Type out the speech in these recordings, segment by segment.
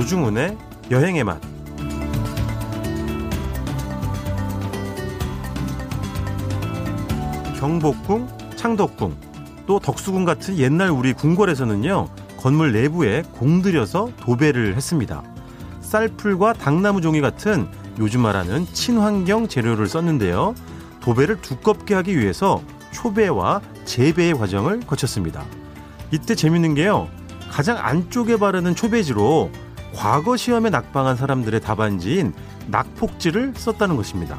노중훈의 여행의 맛 경복궁, 창덕궁, 또 덕수궁 같은 옛날 우리 궁궐에서는요 건물 내부에 공들여서 도배를 했습니다. 쌀풀과 당나무 종이 같은 요즘 말하는 친환경 재료를 썼는데요. 도배를 두껍게 하기 위해서 초배와 재배의 과정을 거쳤습니다. 이때 재밌는 게요. 가장 안쪽에 바르는 초배지로 과거 시험에 낙방한 사람들의 답안지인 낙폭지를 썼다는 것입니다.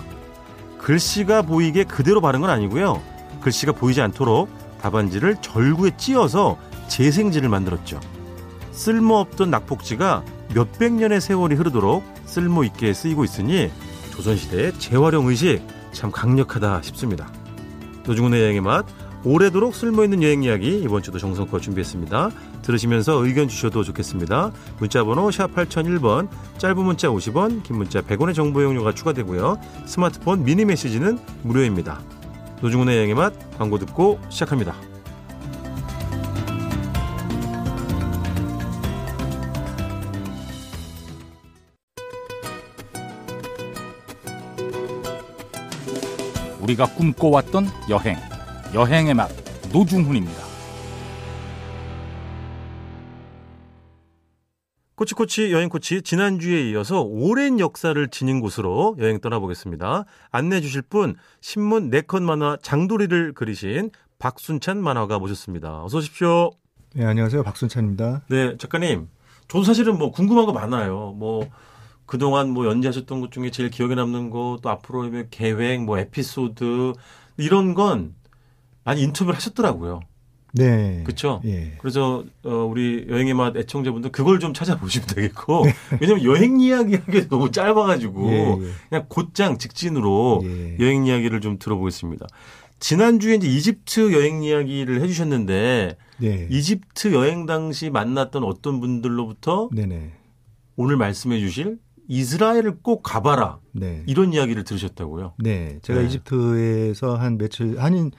글씨가 보이게 그대로 바른 건 아니고요. 글씨가 보이지 않도록 답안지를 절구에 찧어서 재생지를 만들었죠. 쓸모없던 낙폭지가 몇백 년의 세월이 흐르도록 쓸모있게 쓰이고 있으니 조선시대의 재활용 의식 참 강력하다 싶습니다. 노중훈의 여행의 맛 오래도록 쓸모있는 여행 이야기 이번 주도 정성껏 준비했습니다. 들으시면서 의견 주셔도 좋겠습니다. 문자번호 샵 8001번 짧은 문자 50원 긴 문자 100원의 정보 이용료가 추가되고요. 스마트폰 미니 메시지는 무료입니다. 노중훈의 여행의 맛 광고 듣고 시작합니다. 우리가 꿈꿔왔던 여행 여행의 맛 노중훈입니다. 코치코치 여행코치 지난주에 이어서 오랜 역사를 지닌 곳으로 여행 떠나보겠습니다. 안내해 주실 분 신문 네컷 만화 장도리를 그리신 박순찬 만화가 모셨습니다. 어서 오십시오. 네, 안녕하세요. 박순찬입니다. 네, 작가님. 저도 사실은 뭐 궁금한 거 많아요. 뭐 그동안 뭐 연재하셨던 것 중에 제일 기억에 남는 거 또 앞으로의 계획, 뭐 에피소드 이런 건 많이 인터뷰를 하셨더라고요. 네. 그렇죠. 예. 그래서 어, 우리 여행의 맛 애청자분들 그걸 좀 찾아보시면 되겠고 네. 왜냐면 여행 이야기 하기 너무 짧아가지고 예, 예. 그냥 곧장 직진으로 예. 여행 이야기를 좀 들어보겠습니다. 지난주에 이제 이집트 여행 이야기를 해주셨는데 네. 이집트 여행 당시 만났던 어떤 분들로부터 네네. 오늘 말씀해 주실 이스라엘을 꼭 가봐라 네. 이런 이야기를 들으셨다고요. 네, 제가 네. 이집트에서 한 며칠 한인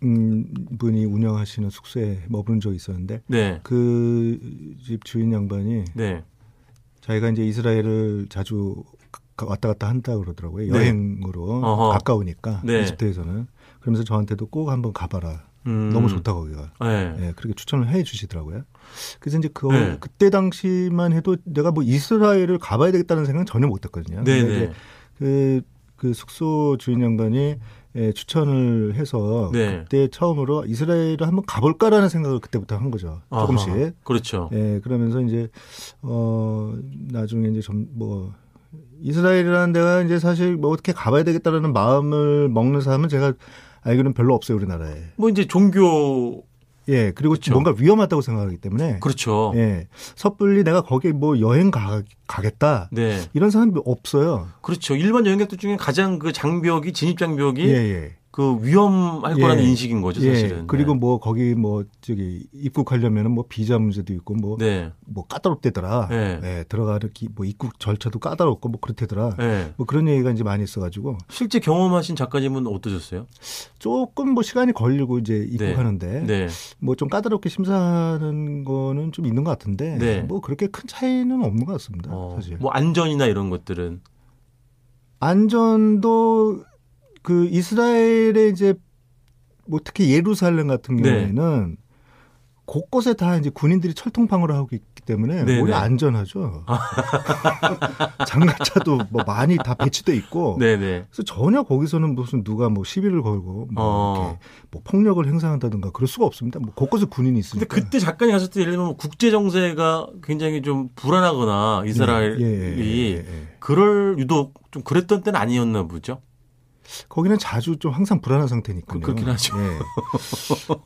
분이 운영하시는 숙소에 머무른 적이 있었는데 네. 그집 주인 양반이 네. 자기가 이제 이스라엘을 자주 왔다 갔다 한다 그러더라고요 네. 여행으로 어허. 가까우니까 네. 이집트에서는 그러면서 저한테도 꼭 한번 가봐라 음. 너무 좋다 거기가 네. 네. 그렇게 추천을 해 주시더라고요 그래서 이제 그 네. 그때 당시만 해도 내가 뭐 이스라엘을 가봐야 되겠다는 생각은 전혀 못했거든요 네, 근데 네. 그, 그 숙소 주인 양반이 예, 추천을 해서 네. 그때 처음으로 이스라엘을 한번 가볼까라는 생각을 그때부터 한 거죠. 조금씩. 아하, 그렇죠. 예, 그러면서 이제 어 나중에 이제 좀 뭐 이스라엘이라는 데가 이제 사실 뭐 어떻게 가봐야 되겠다라는 마음을 먹는 사람은 제가 알기로는 별로 없어요 우리나라에. 뭐 이제 종교 예, 그리고 그렇죠. 뭔가 위험하다고 생각하기 때문에. 그렇죠. 예, 섣불리 내가 거기에 뭐 여행 가, 가겠다. 네. 이런 사람이 없어요. 그렇죠. 일반 여행객들 중에 가장 그 장벽이 진입 장벽이 예, 예. 그 위험할 예. 거라는 인식인 거죠, 예. 사실은. 예. 그리고 네. 뭐 거기 뭐 저기 입국하려면은 뭐 비자 문제도 있고 뭐뭐 네. 뭐 까다롭대더라. 네. 예. 예. 들어가는 뭐 입국 절차도 까다롭고 뭐 그렇대더라. 네. 뭐 그런 얘기가 이제 많이 있어 가지고 실제 경험하신 작가님은 어떠셨어요? 조금 뭐 시간이 걸리고 이제 네. 입국하는데 네. 뭐좀 까다롭게 심사하는 거는 좀 있는 것 같은데 뭐 그렇게 큰 차이는 없는 것 같습니다. 어. 사실. 뭐 안전이나 이런 것들은 안전도 그 이스라엘의 이제 뭐 특히 예루살렘 같은 네. 경우에는 네. 곳곳에 다 이제 군인들이 철통방어를 하고 있기 때문에 네 오히려 네. 안전하죠. 아. 장갑차도 뭐 많이 다 배치돼 있고. 네네. 네. 그래서 전혀 거기서는 무슨 누가 뭐 시비를 걸고 뭐, 어. 이렇게 뭐 폭력을 행사한다든가 그럴 수가 없습니다. 뭐 곳곳에 군인이 있으니까. 근데 그때 작가님 하셨을 때 예를 들면 국제 정세가 굉장히 좀 불안하거나 이스라엘이 예 예, 예, 예, 예, 그럴 유독 좀 그랬던 때는 아니었나 보죠. 거기는 자주 좀 항상 불안한 상태니까요. 그렇긴 하죠. 네.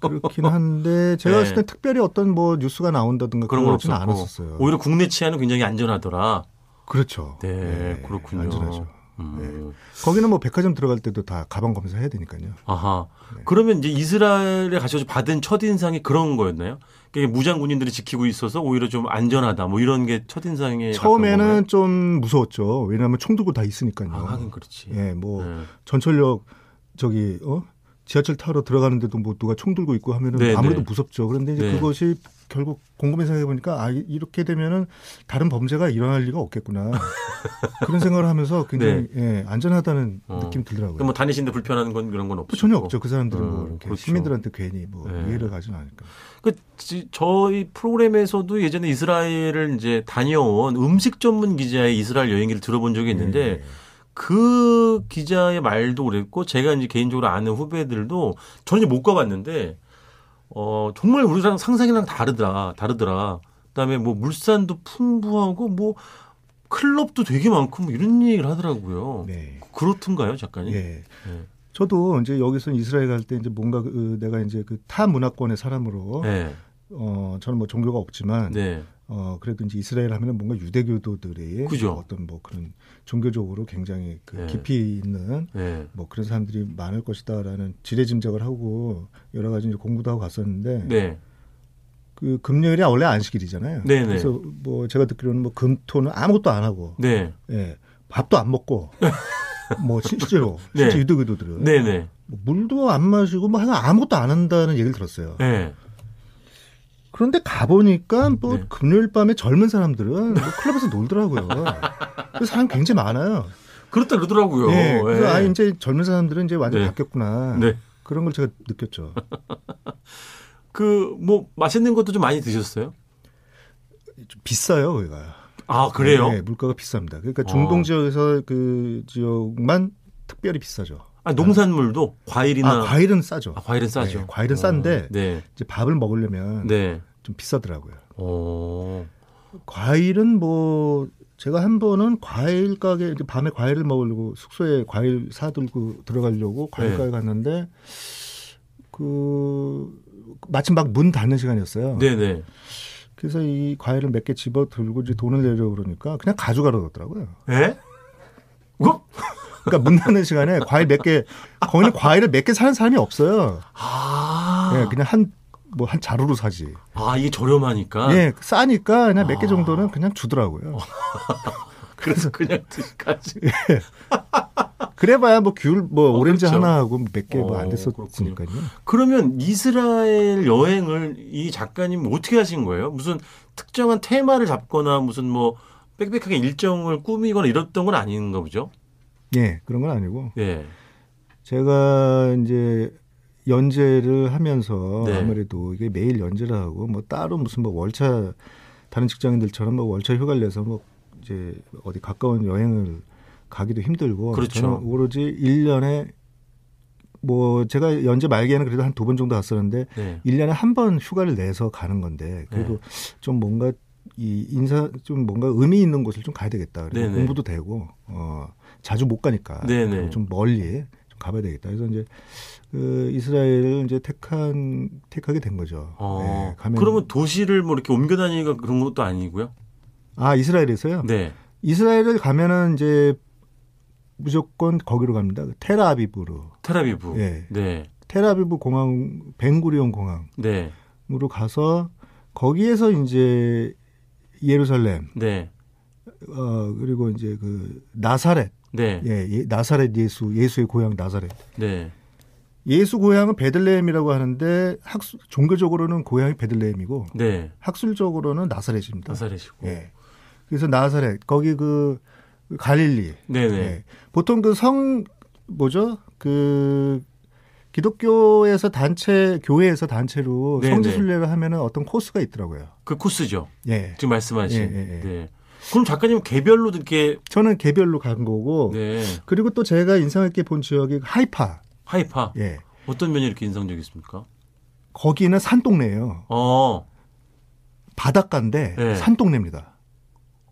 그렇긴 한데 제가 봤을 때 네. 특별히 어떤 뭐 뉴스가 나온다든가 그런 건없지는 않았었어요. 오히려 국내 치안은 굉장히 안전하더라. 그렇죠. 네, 네, 그렇군요. 안전하죠. 음. 네. 거기는 뭐 백화점 들어갈 때도 다 가방 검사해야 되니까요. 아하. 네. 그러면 이제 이스라엘에 가셔서 받은 첫 인상이 그런 거였나요? 무장군인들이 지키고 있어서 오히려 좀 안전하다 뭐 이런 게 첫인상에 처음에는 좀 무서웠죠. 왜냐하면 총 들고 다 있으니까요. 아, 하긴 그렇지. 예, 뭐 네. 전철역 저기 어 지하철 타러 들어가는데도 뭐 누가 총 들고 있고 하면은 네, 네. 아무래도 무섭죠. 그런데 이제 네. 그것이 결국 곰곰이 생각해 보니까 아 이렇게 되면은 다른 범죄가 일어날 리가 없겠구나 그런 생각을 하면서 굉장히 네. 예, 안전하다는 어. 느낌 들더라고요. 그럼 뭐 다니시는데 불편한 건 그런 건 없죠? 전혀 없죠. 그 사람들은 뭐 어, 뭐 이렇게 그렇죠. 시민들한테 괜히 뭐 네. 이해를 가지는 않을까. 그 지, 저희 프로그램에서도 예전에 이스라엘을 이제 다녀온 음식 전문 기자의 이스라엘 여행기를 들어본 적이 있는데. 네. 그 기자의 말도 그랬고 제가 이제 개인적으로 아는 후배들도 전혀 못 가봤는데 어 정말 우리 사 상상이랑 다르더라 다르더라. 그다음에 뭐 물산도 풍부하고 뭐 클럽도 되게 많고 뭐 이런 얘기를 하더라고요. 네. 그렇던가요, 작가님? 네. 네. 저도 이제 여기서 이스라엘 갈 때 이제 뭔가 그 내가 이제 그 타 문화권의 사람으로 네. 어 저는 뭐 종교가 없지만 네. 어 그래도 이제 이스라엘 하면은 뭔가 유대교도들의 그죠. 어떤 뭐 그런 종교적으로 굉장히 그 네. 깊이 있는 네. 뭐 그런 사람들이 많을 것이다라는 지레 짐작을 하고 여러 가지 이제 공부도 하고 갔었는데 네. 그 금요일이 원래 안식일이잖아요. 네, 네. 그래서 뭐 제가 듣기로는 뭐 금토는 아무것도 안 하고 네. 예. 밥도 안 먹고 뭐 실제로 실제 유대교도들은 뭐 물도 안 마시고 뭐 하여간 아무것도 안 한다는 얘기를 들었어요. 네. 그런데 가보니까 뭐 네. 금요일 밤에 젊은 사람들은 뭐 클럽에서 놀더라고요. 그 사람 굉장히 많아요. 그렇다 그러더라고요. 네. 예. 그래서 아 이제 젊은 사람들은 이제 완전 히 네. 바뀌었구나. 네. 그런 걸 제가 느꼈죠. 그 뭐 맛있는 것도 좀 많이 드셨어요? 좀 비싸요, 거기가. 아 그래요? 네, 물가가 비쌉니다. 그러니까 중동 아. 지역에서 그 지역만 특별히 비싸죠. 아 농산물도 과일이나 아, 과일은 싸죠. 아, 과일은 네, 싸죠. 네, 과일은 어. 싼데 네. 이제 밥을 먹으려면 네. 좀 비싸더라고요. 오. 어. 과일은 뭐 제가 한 번은 과일 가게 밤에 과일을 먹으려고 숙소에 과일 사들고 들어가려고 과일 네. 가게 갔는데 그 마침 막 문 닫는 시간이었어요. 네네. 네. 그래서 이 과일을 몇 개 집어 들고 이제 돈을 내려 고 그러니까 그냥 가져가라 그러더라고요. 에? 어? 그러니까 문 닫는 시간에 과일 몇 개, 거의 과일을 몇 개 사는 사람이 없어요. 아. 예, 그냥 한, 뭐 한 자루로 사지. 아, 이게 저렴하니까? 예, 싸니까 그냥 몇개 아. 정도는 그냥 주더라고요. 어. 그래서 그냥 드까지 예. 그래봐야 뭐 귤, 뭐 어, 오렌지 그렇죠. 하나 하고 몇 개 뭐안 어, 됐었으니까요. 그러면 이스라엘 여행을 이 작가님 어떻게 하신 거예요? 무슨 특정한 테마를 잡거나 무슨 뭐 빽빽하게 일정을 꾸미거나 이랬던 건 아닌가 보죠? 예, 그런 건 아니고. 예. 제가 이제 연재를 하면서 네. 아무래도 이게 매일 연재를 하고 뭐 따로 무슨 뭐 월차 다른 직장인들처럼 뭐 월차 휴가를 내서 뭐 이제 어디 가까운 여행을 가기도 힘들고 그렇죠. 저는 오로지 1년에 뭐 제가 연재 말기에는 그래도 한 두 번 정도 갔었는데 네. 1년에 한 번 휴가를 내서 가는 건데 그래도 네. 좀 뭔가 이 인사 좀 뭔가 의미 있는 곳을 좀 가야 되겠다. 그래서 공부도 되고 어 자주 못 가니까 네네. 어, 좀 멀리 좀 가봐야 되겠다. 그래서 이제 그 이스라엘을 이제 택한 택하게 된 거죠. 아, 네, 그러면 도시를 뭐 이렇게 옮겨 다니니까 그런 것도 아니고요. 아 이스라엘에서요? 네. 이스라엘을 가면은 이제 무조건 거기로 갑니다. 테라비브로. 테라비브. 네. 네. 테라비브 공항 벵구리온 공항으로 네. 가서 거기에서 이제 예루살렘. 네. 어 그리고 이제 그 나사렛. 네. 예, 예, 나사렛 예수, 예수의 고향 나사렛. 네. 예수 고향은 베들레헴이라고 하는데 학술 종교적으로는 고향이 베들레헴이고 네. 학술적으로는 나사렛입니다. 나사렛이고. 예. 그래서 나사렛 거기 그 갈릴리. 네네. 네. 예. 보통 그 성 뭐죠? 그 기독교에서 단체 교회에서 단체로 네, 네. 성지 순례를 하면은 어떤 코스가 있더라고요. 그 코스죠. 예. 지금 말씀하신. 예, 예, 예. 네. 그럼 작가님 개별로 이렇게 저는 개별로 간 거고 네. 그리고 또 제가 인상 있게 본 지역이 하이파. 하이파. 예. 어떤 면이 이렇게 인상적이었습니까? 거기는 산동네예요. 어. 바닷가인데 네. 산동네입니다.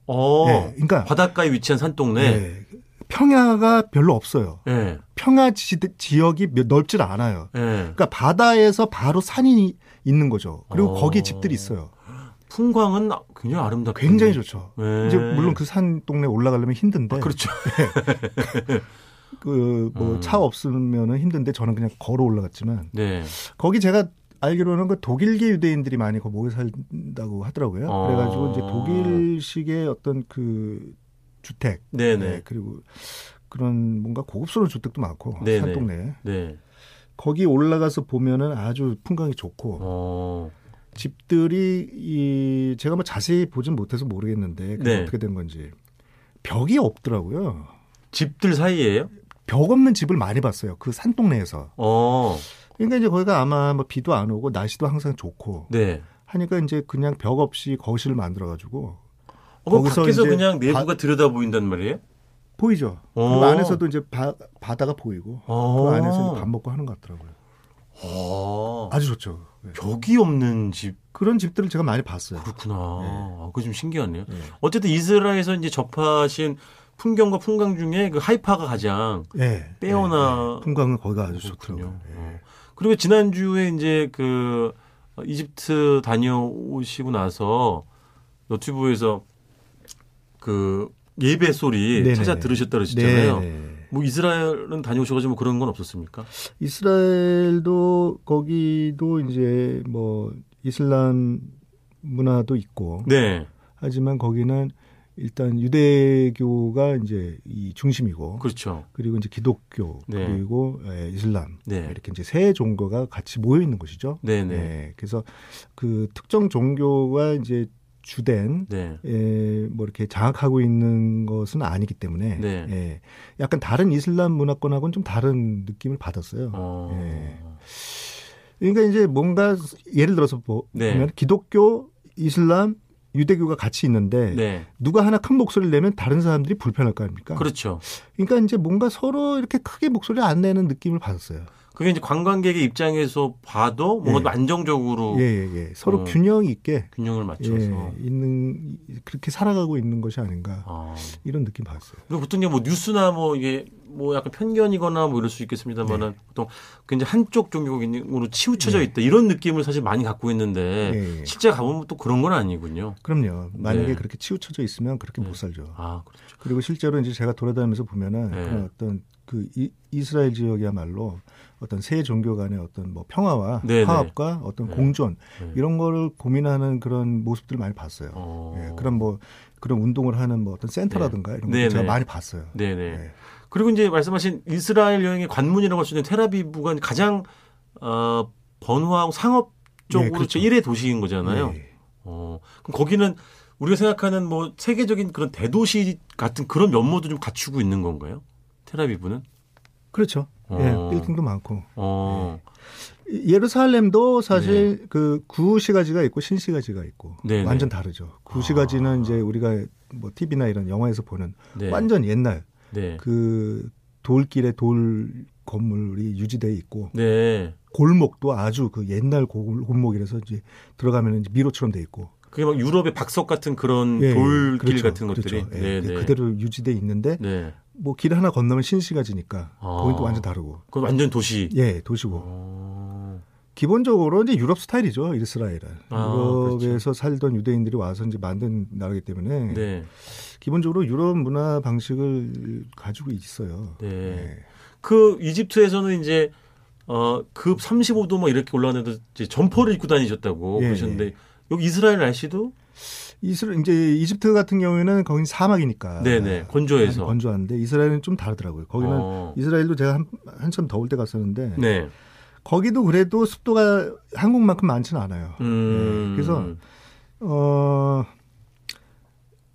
어. 네. 그러니까 바닷가에 위치한 산동네. 네. 평야가 별로 없어요. 평야 지, 지역이 넓질 않아요. 그러니까 바다에서 바로 산이 있는 거죠. 그리고 어. 거기 집들이 있어요. 풍광은 굉장히 아름답고 굉장히 좋죠. 네. 이제 물론 그 산 동네 올라가려면 힘든데. 아, 그렇죠. 네. 그뭐차 음. 없으면은 힘든데 저는 그냥 걸어 올라갔지만 네. 거기 제가 알기로는 그 독일계 유대인들이 많이 거 모여 산다고 하더라고요. 아. 그래가지고 이제 독일식의 어떤 그 주택, 네네. 네. 네, 그리고 그런 뭔가 고급스러운 주택도 많고 네네. 산 동네. 네. 거기 올라가서 보면은 아주 풍광이 좋고. 어. 집들이 이 제가 뭐 자세히 보진 못해서 모르겠는데 그게 네. 어떻게 된 건지 벽이 없더라고요. 집들 사이에요? 벽 없는 집을 많이 봤어요. 그 산동네에서. 어. 그러니까 이제 거기가 아마 뭐 비도 안 오고 날씨도 항상 좋고 네. 하니까 이제 그냥 벽 없이 거실을 만들어 가지고 어, 거기서 밖에서 그냥 내부가 바... 들여다 보인단 말이에요? 보이죠. 그 어. 그 안에서도 이제 바, 바다가 보이고 그 어. 그 안에서 밥 먹고 하는 것 같더라고요. 아. 아주 좋죠. 네. 벽이 없는 집 그런 집들을 제가 많이 봤어요. 그렇구나. 네. 아, 그거 좀 신기하네요. 네. 어쨌든 이스라엘에서 이제 접하신 풍경과 풍광 중에 그 하이파가 가장 네. 빼어나 네, 네. 풍광은 거기가 아주 좋더라고요. 어. 그리고 지난주에 이제 그 이집트 다녀오시고 나서 너튜브에서 그 예배 소리 네네네. 찾아 들으셨다 그러셨잖아요. 네네. 뭐 이스라엘은 다녀오셔가지고 뭐 그런 건 없었습니까? 이스라엘도 거기도 이제 뭐 이슬람 문화도 있고. 네. 하지만 거기는 일단 유대교가 이제 이 중심이고 그렇죠. 그리고 이제 기독교 네. 그리고 예, 이슬람 네. 이렇게 이제 세 종교가 같이 모여 있는 곳이죠. 네네. 네. 네. 예, 그래서 그 특정 종교가 이제 주된 네. 예, 뭐 이렇게 장악하고 있는 것은 아니기 때문에 네. 예, 약간 다른 이슬람 문화권하고는 좀 다른 느낌을 받았어요. 어. 예. 그러니까 이제 뭔가 예를 들어서 네. 보면 네. 기독교, 이슬람, 유대교가 같이 있는데 네. 누가 하나 큰 목소리를 내면 다른 사람들이 불편할 거 아닙니까? 그렇죠. 그러니까 이제 뭔가 서로 이렇게 크게 목소리를 안 내는 느낌을 받았어요. 그게 이제 관광객의 입장에서 봐도 뭔가 예. 안정적으로 예, 예, 예. 서로 어, 균형 있게 균형을 맞춰서 예, 있는 그렇게 살아가고 있는 것이 아닌가 아. 이런 느낌 받았어요. 그리고 보통 이제 뭐 뉴스나 뭐 이게 뭐 약간 편견이거나 뭐 이럴 수 있겠습니다만은 네. 보통 굉장히 한쪽 종교로 치우쳐져 네. 있다 이런 느낌을 사실 많이 갖고 있는데 예, 예. 실제 가보면 또 그런 건 아니군요. 그럼요. 만약에 네. 그렇게 치우쳐져 있으면 그렇게 네. 못 살죠. 아 그렇죠. 그리고 실제로 이제 제가 돌아다니면서 보면은 그런 어떤 그 이, 이스라엘 지역이야말로 어떤 세 종교 간의 어떤 뭐 평화와 네네. 네. 화합과 어떤 네. 공존 네. 이런 거를 고민하는 그런 모습들을 많이 봤어요. 어. 예, 그런 뭐 그런 운동을 하는 뭐 어떤 센터라든가 네. 이런 거 네, 제가 많이 봤어요. 네네. 예. 그리고 이제 말씀하신 이스라엘 여행의 관문이라고 할 수 있는 테라비브가 가장 어, 번화하고 상업 쪽으로 네, 그렇죠. 제1의 도시인 거잖아요. 어, 그럼 거기는 우리가 생각하는 뭐 세계적인 그런 대도시 같은 그런 면모도 좀 갖추고 있는 건가요? 테라비브는? 그렇죠. 예, 어. 빌딩도 많고. 어. 예. 루살렘도 사실 네. 그 구시가지가 있고 신시가지가 있고 네네. 네. 완전 다르죠. 구시가지는 아. 이제 우리가 뭐 TV나 이런 영화에서 보는 네. 완전 옛날 네. 그 돌길에 돌 건물이 유지돼 있고 네. 골목도 아주 그 옛날 골목이라서 이제 들어가면 이제 미로처럼 돼 있고 그게 막 유럽의 박석 같은 그런 예, 예. 돌길 그렇죠. 같은 것들이 그렇죠. 예, 네, 예. 네. 그대로 유지돼 있는데 네. 뭐 길 하나 건너면 신시가지니까 아. 거긴 또 완전 다르고. 그건 완전 도시. 예, 도시고. 아. 기본적으로 이제 유럽 스타일이죠 이스라엘은 아, 그렇죠. 유럽에서 그렇죠. 살던 유대인들이 와서 이제 만든 나라기 때문에 네. 기본적으로 유럽 문화 방식을 가지고 있어요. 네. 네. 그 이집트에서는 이제 어급 35도 막 뭐 이렇게 올라왔는데 이제 점퍼를 입고 다니셨다고 예, 그러셨는데 예. 여기 이스라엘 날씨도 이스라엘 이제 이집트 같은 경우에는 거긴 사막이니까 네네 네. 건조해서 건조한데 이스라엘은 좀 다르더라고요. 거기는 어. 이스라엘도 제가 한, 한참 더울 때 갔었는데 네. 거기도 그래도 습도가 한국만큼 많지는 않아요. 음. 네. 그래서 어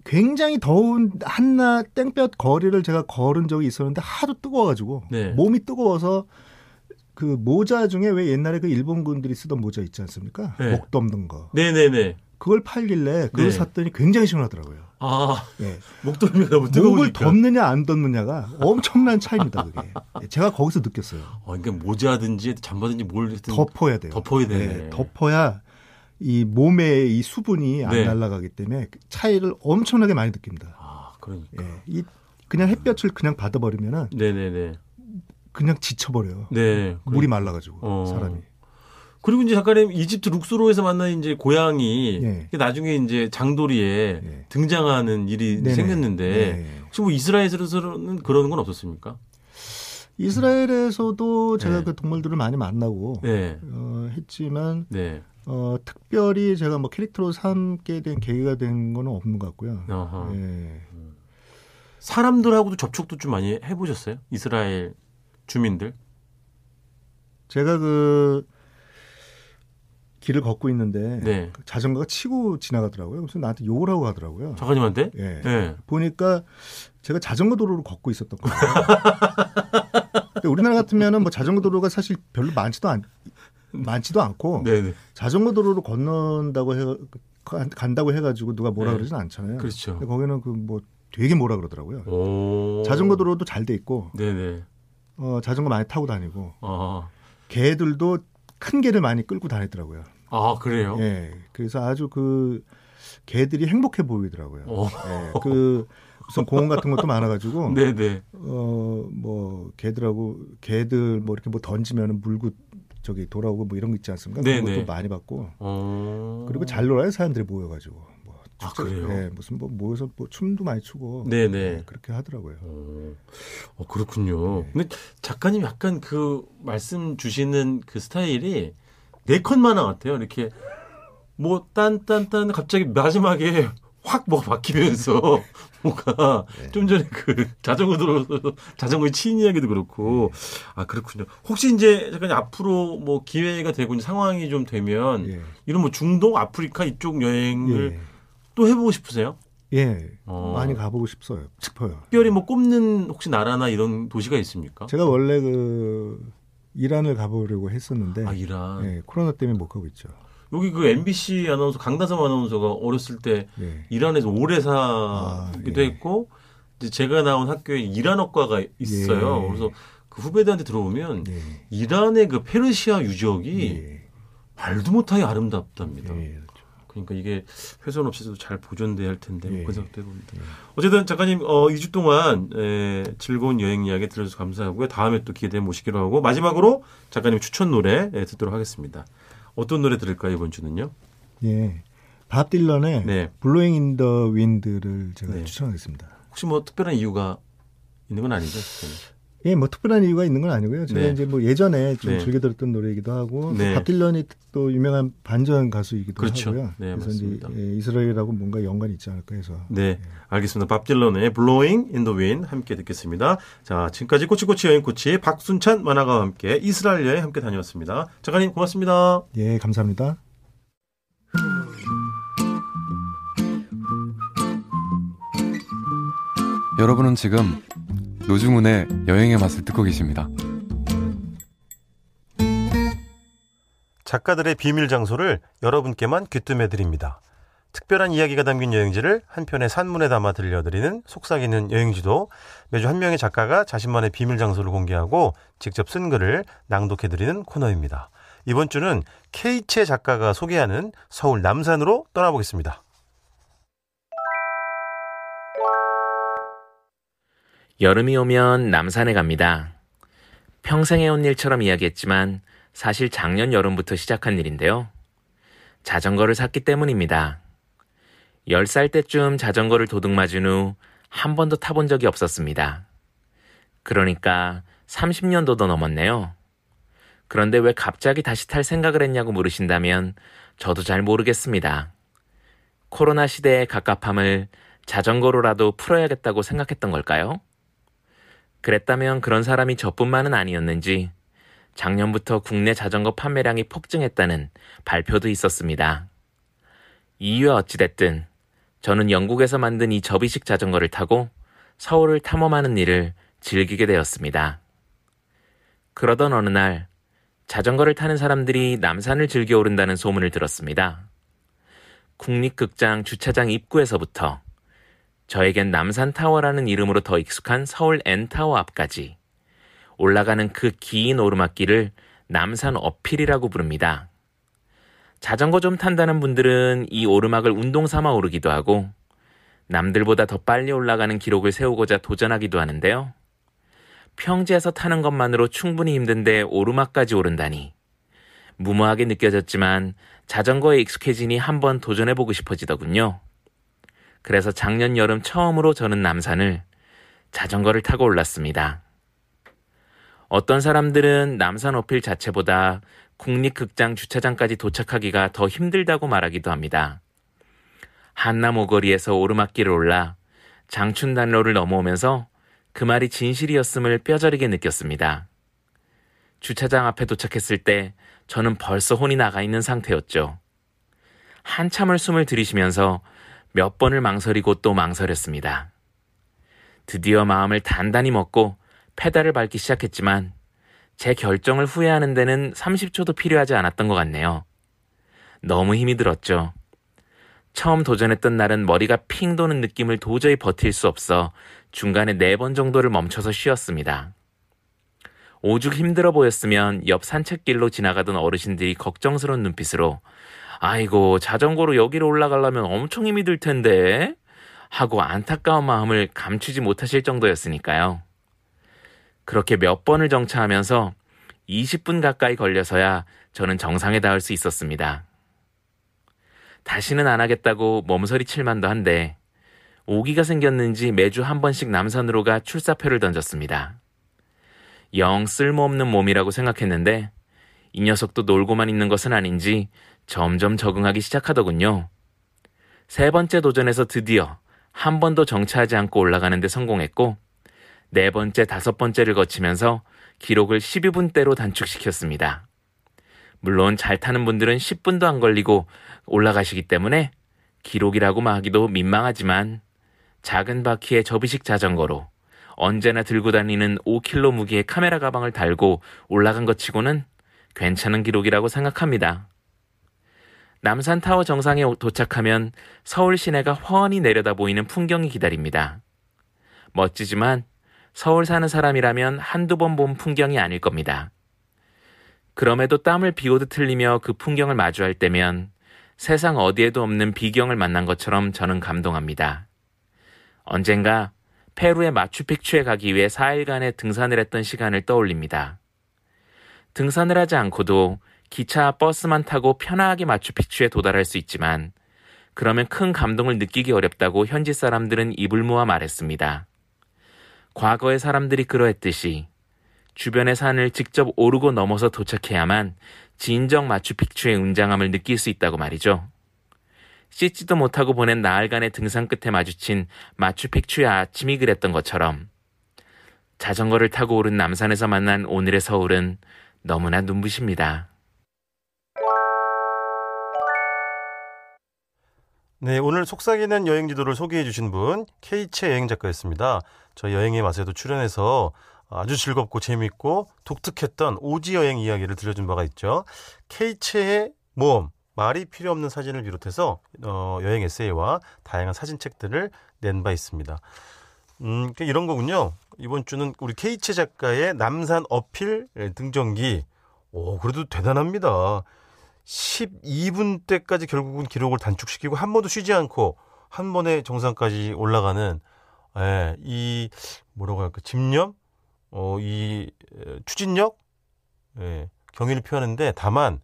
굉장히 더운 한낮 땡볕 거리를 제가 걸은 적이 있었는데 하도 뜨거워가지고 네. 몸이 뜨거워서 그 모자 중에 왜 옛날에 그 일본군들이 쓰던 모자 있지 않습니까? 네. 목 덮는 거. 네네네. 그걸 팔길래 그걸 네. 샀더니 굉장히 시원하더라고요. 아, 네. 목 돌면 너무 뜨거 목을 덮느냐 안 덮느냐가 엄청난 차이입니다. 그게 네, 제가 거기서 느꼈어요. 어, 그러니까 모자든지 잠바든지 뭘 덮어야 돼요. 덮어야 돼. 네, 덮어야 이 몸에 이 수분이 안 네. 날아가기 때문에 차이를 엄청나게 많이 느낍니다. 아, 그러니까. 예, 이 그냥 햇볕을 그냥 받아버리면은 네네네. 그냥 지쳐버려요. 네. 물이 말라가지고 어. 사람이. 그리고 이제 작가님 이집트 룩소로에서 만난 이제 고양이 네. 나중에 이제 장도리에 네. 예. 등장하는 일이 네네. 생겼는데 네. 혹시 뭐 이스라엘에서는 그런 건 없었습니까? 이스라엘에서도 제가 네. 그 동물들을 많이 만나고 네. 어, 했지만 네. 어, 특별히 제가 뭐 캐릭터로 삼게 된 계기가 된 건 없는 것 같고요. 예. 사람들하고도 접촉도 좀 많이 해보셨어요? 이스라엘 주민들? 제가 그 길을 걷고 있는데 네. 자전거가 치고 지나가더라고요. 그래서 나한테 욕을 하고 가더라고요. 작가님한테? 예. 네. 보니까 제가 자전거 도로를 걷고 있었던 거예요. 근데 우리나라 같으면은 뭐 자전거 도로가 사실 별로 많지도 않 많지도 않고 네네. 네. 자전거 도로를 건넌다고 해 간다고 해가지고 누가 뭐라 네. 그러진 않잖아요. 그렇죠. 근데 거기는 그 뭐 되게 뭐라 그러더라고요. 오. 자전거 도로도 잘 돼 있고 네네. 네. 어, 자전거 많이 타고 다니고 어. 개들도 큰 개를 많이 끌고 다니더라고요. 아 그래요? 예. 그래서 아주 그 개들이 행복해 보이더라고요. 어. 예, 그 무슨 공원 같은 것도 많아가지고 네네. 어뭐 개들하고 개들 뭐 이렇게 뭐 던지면은 물고 저기 돌아오고 뭐 이런 거 있지 않습니까? 네네. 그런 것도 많이 봤고 어. 그리고 잘 놀아요 사람들이 모여가지고. 아, 그래요? 네, 무슨 뭐 모여서 뭐 춤도 많이 추고 네네. 네, 네. 예, 그렇게 하더라고요. 어, 어 그렇군요. 네. 근데 작가님 약간 그 말씀 주시는 그 스타일이 네컷 만화 같아요. 이렇게 뭐 딴딴딴 갑자기 마지막에 확 뭐 뭐가 바뀌면서 뭔가 네. 좀 전에 그 자전거 들어서 자전거의 치인 이야기도 그렇고 네. 아 그렇군요. 혹시 이제 잠깐 앞으로 뭐 기회가 되고 상황이 좀 되면 예. 이런 뭐 중동 아프리카 이쪽 여행을 예. 또 해보고 싶으세요? 예, 어. 많이 가보고 싶어요. 싶어요. 특별히 뭐 꼽는 혹시 나라나 이런 도시가 있습니까? 제가 원래 그 이란을 가보려고 했었는데, 아 이란, 예, 코로나 때문에 못 가고 있죠. 여기 그 MBC 아나운서 강다섬 아나운서가 어렸을 때 예. 이란에서 오래 사기도 아, 예. 했고 이제 제가 나온 학교에 이란학과가 있어요. 예. 그래서 그 후배들한테 들어보면 예. 이란의 그 페르시아 유적이 말도 못하게 아름답답니다. 그러니까 이게 훼손 없이도 잘 보존돼야 할 텐데 뭐 예. 그 생각도 해봅니다. 예. 어쨌든 작가님 어, 2주 동안 에, 예, 즐거운 여행 이야기 들어주셔서 감사하고요. 다음에 또 기회 되 모시기로 하고 마지막으로 작가님 추천 노래 에, 예, 듣도록 하겠습니다. 어떤 노래 들을까요 이번 주는요? 예, 밥 딜런의 네. 블로잉 인 더 윈드를 제가 네. 추천하겠습니다. 혹시 뭐 특별한 이유가 있는 건 아니죠? 예, 뭐 특별한 이유가 있는 건 아니고요. 제가 네. 이제 뭐 예전에 좀 네. 즐겨 들었던 노래이기도 하고 네. 밥 딜런이 또 유명한 반전 가수이기도 그렇죠. 하고요. 네, 그래서 맞습니다. 이제 예, 이스라엘하고 뭔가 연관이 있지 않을까 해서. 네, 예. 알겠습니다. 밥 딜런의 블로잉 인 i 윈 함께 듣겠습니다. 자, 지금까지 꼬치꼬치 여행 코치 박순찬 만화가와 함께 이스라엘 여행 함께 다녀왔습니다. 작가님 고맙습니다. 예, 감사합니다. 여러분은 지금 노중훈의 여행의 맛을 듣고 계십니다. 작가들의 비밀 장소를 여러분께만 귀뜸해 드립니다. 특별한 이야기가 담긴 여행지를 한 편의 산문에 담아 들려드리는 속삭이는 여행지도 매주 한 명의 작가가 자신만의 비밀 장소를 공개하고 직접 쓴 글을 낭독해 드리는 코너입니다. 이번 주는 케 K채 작가가 소개하는 서울 남산으로 떠나보겠습니다. 여름이 오면 남산에 갑니다. 평생 해 온 일처럼 이야기했지만 사실 작년 여름부터 시작한 일인데요. 자전거를 샀기 때문입니다. 10살 때쯤 자전거를 도둑 맞은 후 한 번도 타본 적이 없었습니다. 그러니까 30년도도 넘었네요. 그런데 왜 갑자기 다시 탈 생각을 했냐고 물으신다면 저도 잘 모르겠습니다. 코로나 시대의 갑갑함을 자전거로라도 풀어야겠다고 생각했던 걸까요? 그랬다면 그런 사람이 저뿐만은 아니었는지 작년부터 국내 자전거 판매량이 폭증했다는 발표도 있었습니다. 이유야 어찌됐든 저는 영국에서 만든 이 접이식 자전거를 타고 서울을 탐험하는 일을 즐기게 되었습니다. 그러던 어느 날 자전거를 타는 사람들이 남산을 즐겨 오른다는 소문을 들었습니다. 국립극장 주차장 입구에서부터 저에겐 남산타워라는 이름으로 더 익숙한 서울 엔타워 앞까지 올라가는 그 긴 오르막길을 남산 어필이라고 부릅니다. 자전거 좀 탄다는 분들은 이 오르막을 운동 삼아 오르기도 하고 남들보다 더 빨리 올라가는 기록을 세우고자 도전하기도 하는데요. 평지에서 타는 것만으로 충분히 힘든데 오르막까지 오른다니. 무모하게 느껴졌지만 자전거에 익숙해지니 한번 도전해보고 싶어지더군요. 그래서 작년 여름 처음으로 저는 남산을 자전거를 타고 올랐습니다. 어떤 사람들은 남산 어필 자체보다 국립극장 주차장까지 도착하기가 더 힘들다고 말하기도 합니다. 한나무거리에서 오르막길을 올라 장춘단로를 넘어오면서 그 말이 진실이었음을 뼈저리게 느꼈습니다. 주차장 앞에 도착했을 때 저는 벌써 혼이 나가 있는 상태였죠. 한참을 숨을 들이쉬면서 몇 번을 망설이고 또 망설였습니다. 드디어 마음을 단단히 먹고 페달을 밟기 시작했지만 제 결정을 후회하는 데는 30초도 필요하지 않았던 것 같네요. 너무 힘이 들었죠. 처음 도전했던 날은 머리가 핑 도는 느낌을 도저히 버틸 수 없어 중간에 네 번 정도를 멈춰서 쉬었습니다. 오죽 힘들어 보였으면 옆 산책길로 지나가던 어르신들이 걱정스러운 눈빛으로 아이고, 자전거로 여기로 올라가려면 엄청 힘이 들 텐데. 하고 안타까운 마음을 감추지 못하실 정도였으니까요. 그렇게 몇 번을 정차하면서 20분 가까이 걸려서야 저는 정상에 닿을 수 있었습니다. 다시는 안 하겠다고 몸서리 칠만도 한데 오기가 생겼는지 매주 한 번씩 남산으로 가 출사표를 던졌습니다. 영 쓸모없는 몸이라고 생각했는데 이 녀석도 놀고만 있는 것은 아닌지 점점 적응하기 시작하더군요. 세 번째 도전에서 드디어 한 번도 정차하지 않고 올라가는데 성공했고, 네 번째, 다섯 번째를 거치면서 기록을 12분대로 단축시켰습니다. 물론 잘 타는 분들은 10분도 안 걸리고 올라가시기 때문에 기록이라고 말하기도 민망하지만 작은 바퀴에 접이식 자전거로 언제나 들고 다니는 5킬로 무게의 카메라 가방을 달고 올라간 것 치고는 괜찮은 기록이라고 생각합니다. 남산타워 정상에 도착하면 서울 시내가 훤히 내려다 보이는 풍경이 기다립니다. 멋지지만 서울 사는 사람이라면 한두 번 본 풍경이 아닐 겁니다. 그럼에도 땀을 비오듯 흘리며 그 풍경을 마주할 때면 세상 어디에도 없는 비경을 만난 것처럼 저는 감동합니다. 언젠가 페루의 마추픽추에 가기 위해 4일간의 등산을 했던 시간을 떠올립니다. 등산을 하지 않고도 기차, 버스만 타고 편하게 마추픽추에 도달할 수 있지만 그러면 큰 감동을 느끼기 어렵다고 현지 사람들은 입을 모아 말했습니다. 과거의 사람들이 그러했듯이 주변의 산을 직접 오르고 넘어서 도착해야만 진정 마추픽추의 웅장함을 느낄 수 있다고 말이죠. 씻지도 못하고 보낸 나흘간의 등산 끝에 마주친 마추픽추의 아침이 그랬던 것처럼 자전거를 타고 오른 남산에서 만난 오늘의 서울은 너무나 눈부십니다. 네, 오늘 속삭이는 여행 지도를 소개해 주신 분케이채 여행 작가였습니다. 저 여행의 맛에도 출연해서 아주 즐겁고 재미있고 독특했던 오지 여행 이야기를 들려준 바가 있죠. 케이채의 모험 말이 필요 없는 사진을 비롯해서 어, 여행 에세이와 다양한 사진책들을 낸 바 있습니다. 음, 그러니까 이런 거군요. 이번 주는 우리 케이채 작가의 남산 어필 예, 등정기. 오, 그래도 대단합니다. 12분 때까지 결국은 기록을 단축시키고 한 번도 쉬지 않고 한 번에 정상까지 올라가는 예, 이 뭐라고 할까 집념, 어, 이 추진력, 예, 경의를 표하는데 다만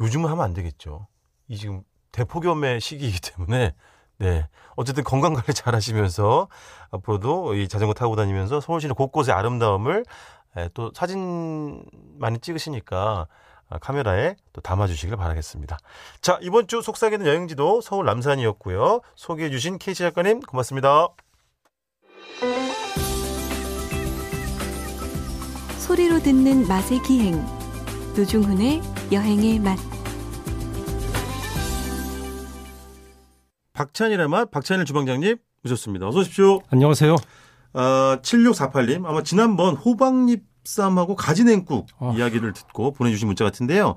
요즘은 하면 안 되겠죠. 이 지금 대폭염의 시기이기 때문에 네 어쨌든 건강 관리 잘하시면서 앞으로도 이 자전거 타고 다니면서 서울시내 곳곳의 아름다움을 예, 또 사진 많이 찍으시니까 아, 카메라에 또 담아주시길 바라겠습니다. 자, 이번 주 속삭이는 여행지도 서울 남산이었고요. 소개해주신 케이시 작가님 고맙습니다. 소리로 듣는 맛의 기행. 노중훈의 여행의 맛. 박찬이란 맛, 박찬일 주방장님 모셨습니다. 어서 오십시오. 안녕하세요. 아, 7648님, 아마 지난번 호박잎 쌈하고 가지냉국 어. 아. 이야기를 듣고 보내주신 문자 같은데요.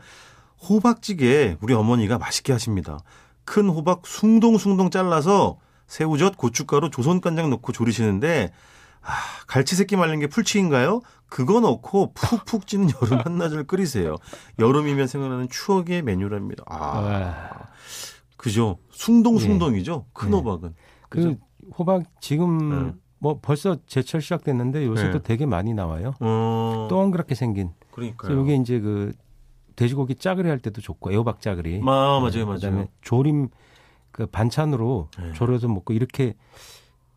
호박찌개 우리 어머니가 맛있게 하십니다. 큰 호박 숭동숭동 잘라서 새우젓, 고춧가루, 조선간장 넣고 졸이시는데 아, 갈치 새끼 말린 게 풀치인가요? 그거 넣고 푹푹 찌는 여름 한낮을 끓이세요. 여름이면 생각나는 추억의 메뉴랍니다. 아, 아. 그죠? 숭동숭동이죠. 큰 네. 호박은. 그 그죠? 호박 지금 네. 뭐 벌써 제철 시작됐는데 요새도 네. 되게 많이 나와요. 어. 동그랗게 생긴. 그러니까 이게 이제 그 돼지고기 짜그리 할 때도 좋고 애호박 짜그리. 아, 맞아요, 네. 맞아요. 그다음에 조림 그 반찬으로 네. 졸여서 먹고 이렇게